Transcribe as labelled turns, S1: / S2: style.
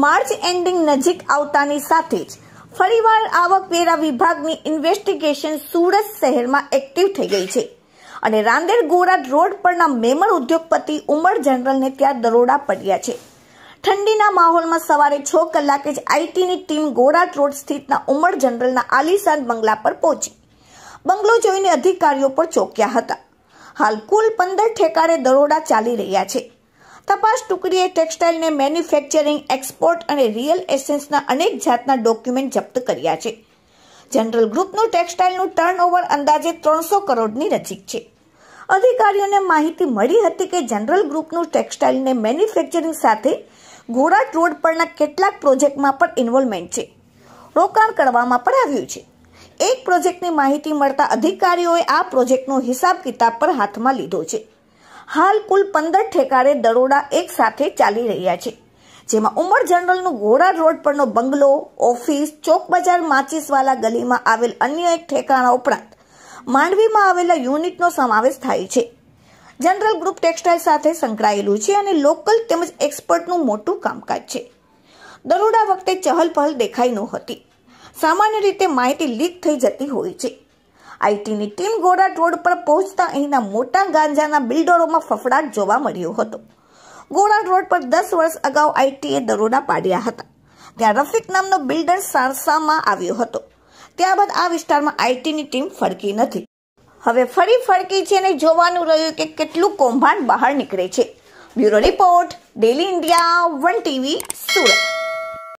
S1: March ending નજીક આવતાની સાથે જ ફરીવાર આવકવેરા વિભાગની ઇન્વેસ્ટિગેશન સુરત શહેરમાં એક્ટિવ થઈ ગઈ છે અને રાંદેર ગોરાટ રોડ પરના મેમર ઉદ્યોગપતિ ઉમર જનરલને ત્યાં દરોડા પડ્યા છે ઠંડીના માહોલમાં સવારે છ કલાકે જ આઈટીની ટીમ ગોરાટ રોડ સ્થિતના ઉમર જનરલના આલીશાન બંગલા પર પહોંચી બંગલો જોઈને અધિકારીઓ પર ચોંક્યા હતા હાલ કુલ પંદર ઠેકાણે દરોડા ચાલી રહ્યા છે તપાસ ટુકડીએ ટેક્સટાઇલને મેન્યુફેક્ચરિંગ એક્સપોર્ટ અને રિયલ એસેન્સના અનેક જાતના ડોક્યુમેન્ટ જપ્ત કર્યા છે જનરલ ગ્રુપનું ટેક્સટાઇલનું ટર્નઓવર અંદાજે ત્રણસો કરોડની નજીક છે અધિકારીઓને માહિતી મળી હતી કે જનરલ ગ્રુપનું ટેક્સટાઇલને મેન્યુફેક્ચરિંગ સાથે ઘોડાટ રોડ પરના કેટલાક પ્રોજેક્ટમાં પણ ઇન્વોલ્વમેન્ટ છે રોકાણ કરવામાં પણ આવ્યું છે એક પ્રોજેક્ટની માહિતી મળતા અધિકારીઓએ આ પ્રોજેક્ટનો હિસાબ કિતાબ પર હાથમાં લીધો છે હાલ કુલ પંદર ઠેકારે દરોડા એક સાથે ચાલી રહ્યા છે જેમાં ઉમર જનરલનું ઘોડા રોડ પરનો બંગલો ઓફિસ ચોક બજાર માચીસવાલા ગલીમાં આવેલ અન્ય એક ઠેકાણા ઉપરાંત માંડવીમાં આવેલા યુનિટનો સમાવેશ થાય છે જનરલ ગ્રુપ ટેક્સટાઇલ સાથે સંકળાયેલું છે અને લોકલ તેમજ એક્સપર્ટનું મોટું કામકાજ છે દરોડા વખતે ચહલ પહલ દેખાઈ નહોતી સામાન્ય રીતે માહિતી લીક થઈ જતી હોય છે આઈટીની ટીમ ગોરાટ રોડ પર પહોંચતા અહીંના મોટા ગાંજાના બિલ્ડરોમાં ફફડાટ જોવા મળ્યો હતો ગોરાટ રોડ પર દસ વર્ષ અગાઉ આઈટીએ દરોડા પાડ્યા હતા ત્યાં રફીક નામનો બિલ્ડર સારસામાં આવ્યો હતો ત્યારબાદ આ વિસ્તારમાં આઈટીની ટીમ ફરકી નથી હવે ફરી ફરકી છે અને જોવાનું રહ્યું કે કેટલું કૌભાંડ બહાર નીકળે છે bureau report daily India one TV Surat